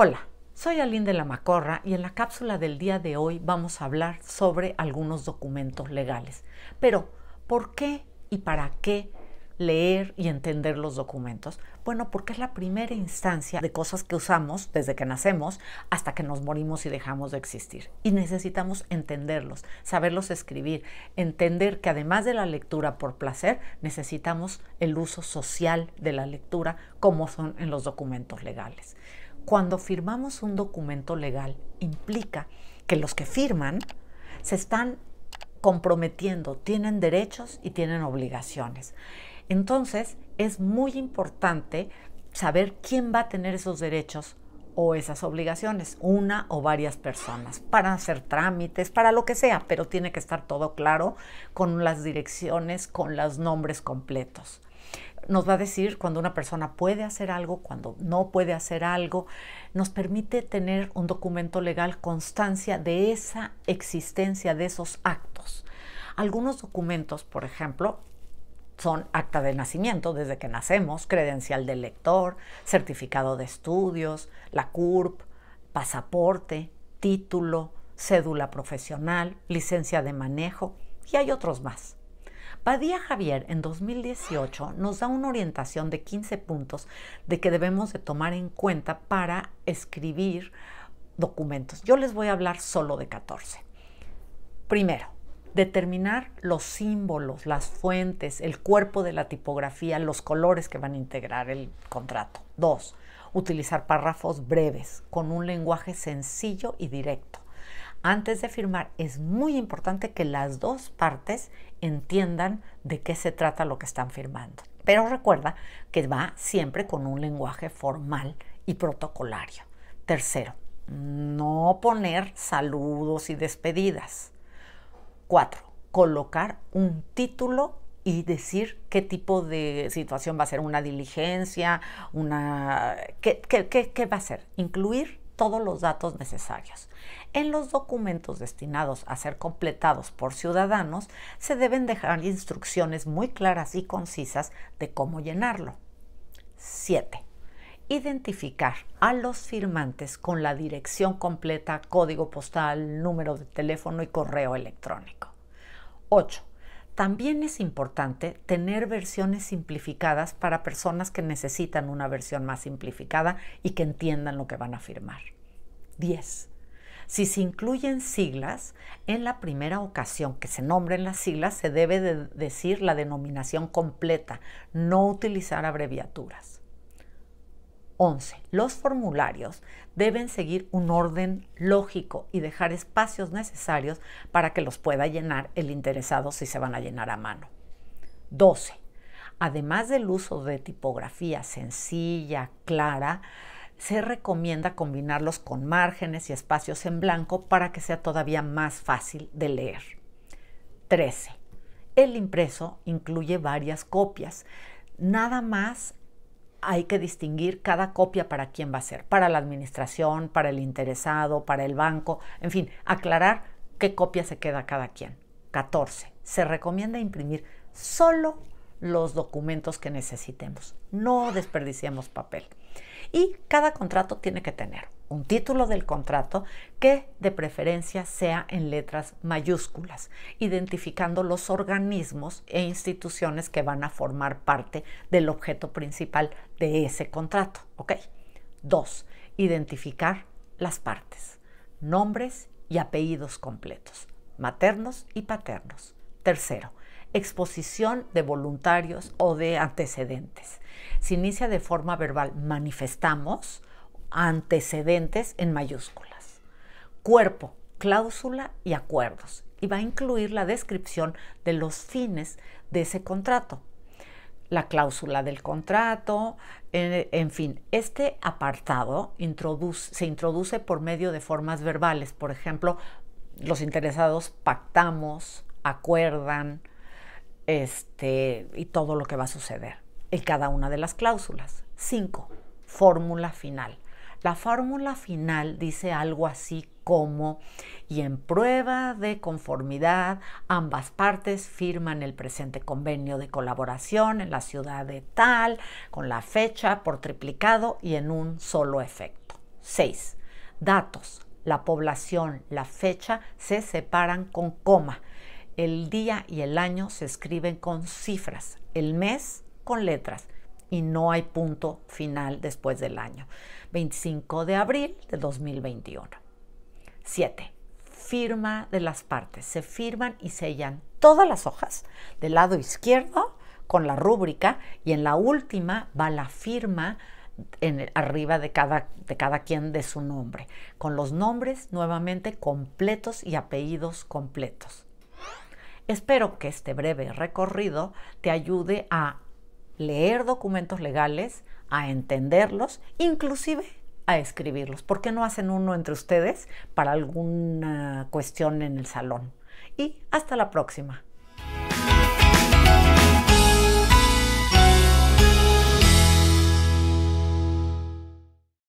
Hola, soy Aline de la Macorra y en la cápsula del día de hoy vamos a hablar sobre algunos documentos legales. Pero, ¿por qué y para qué leer y entender los documentos? Bueno, porque es la primera instancia de cosas que usamos desde que nacemos hasta que nos morimos y dejamos de existir. Y necesitamos entenderlos, saberlos escribir, entender que además de la lectura por placer, necesitamos el uso social de la lectura como son en los documentos legales. Cuando firmamos un documento legal, implica que los que firman se están comprometiendo, tienen derechos y tienen obligaciones. Entonces, es muy importante saber quién va a tener esos derechos, o esas obligaciones, una o varias personas, para hacer trámites, para lo que sea, pero tiene que estar todo claro con las direcciones, con los nombres completos. Nos va a decir cuando una persona puede hacer algo, cuando no puede hacer algo. Nos permite tener un documento legal constancia de esa existencia, de esos actos. Algunos documentos, por ejemplo, son acta de nacimiento desde que nacemos, credencial del lector, certificado de estudios, la CURP, pasaporte, título, cédula profesional, licencia de manejo y hay otros más. Padilla Javier en 2018 nos da una orientación de 15 puntos de que debemos de tomar en cuenta para escribir documentos. Yo les voy a hablar solo de 14. Primero, determinar los símbolos, las fuentes, el cuerpo de la tipografía, los colores que van a integrar el contrato. Dos, utilizar párrafos breves con un lenguaje sencillo y directo. Antes de firmar es muy importante que las dos partes entiendan de qué se trata lo que están firmando. Pero recuerda que va siempre con un lenguaje formal y protocolario. Tercero, no poner saludos y despedidas. Cuatro, colocar un título y decir qué tipo de situación va a ser, una diligencia, una... qué va a ser? Incluir todos los datos necesarios. En los documentos destinados a ser completados por ciudadanos, se deben dejar instrucciones muy claras y concisas de cómo llenarlo. 7 identificar a los firmantes con la dirección completa, código postal, número de teléfono y correo electrónico. 8. También es importante tener versiones simplificadas para personas que necesitan una versión más simplificada y que entiendan lo que van a firmar. 10. Si se incluyen siglas, en la primera ocasión que se nombren las siglas se debe decir la denominación completa, no utilizar abreviaturas. 11. Los formularios deben seguir un orden lógico y dejar espacios necesarios para que los pueda llenar el interesado si se van a llenar a mano. 12. Además del uso de tipografía sencilla, clara, se recomienda combinarlos con márgenes y espacios en blanco para que sea todavía más fácil de leer. 13. El impreso incluye varias copias. Nada más hay que distinguir cada copia para quién va a ser, para la administración, para el interesado, para el banco, en fin, aclarar qué copia se queda cada quien. 14. Se recomienda imprimir solo los documentos que necesitemos. No desperdiciemos papel. Y cada contrato tiene que tener un título del contrato que de preferencia sea en letras mayúsculas, identificando los organismos e instituciones que van a formar parte del objeto principal de ese contrato. Dos, identificar las partes, nombres y apellidos completos, maternos y paternos. Tercero, exposición de voluntarios o de antecedentes. Se inicia de forma verbal, manifestamos antecedentes en mayúsculas. Cuerpo, cláusula y acuerdos. Y va a incluir la descripción de los fines de ese contrato. La cláusula del contrato, eh, en, fin, este apartado se introduce por medio de formas verbales. Por ejemplo, los interesados pactamos, acuerdan, este, y todo lo que va a suceder en cada una de las cláusulas. Cinco, fórmula final. La fórmula final dice algo así como, y en prueba de conformidad, ambas partes firman el presente convenio de colaboración en la ciudad de tal, con la fecha por triplicado y en un solo efecto. 6. Datos. La población, la fecha se separan con coma el día y el año se escriben con cifras, el mes con letras y no hay punto final después del año. 25 de abril de 2021. 7. Firma de las partes. Se firman y sellan todas las hojas del lado izquierdo con la rúbrica y en la última va la firma en, arriba de cada, de cada quien de su nombre, con los nombres nuevamente completos y apellidos completos. Espero que este breve recorrido te ayude a leer documentos legales, a entenderlos, inclusive a escribirlos. ¿Por qué no hacen uno entre ustedes para alguna cuestión en el salón? Y hasta la próxima.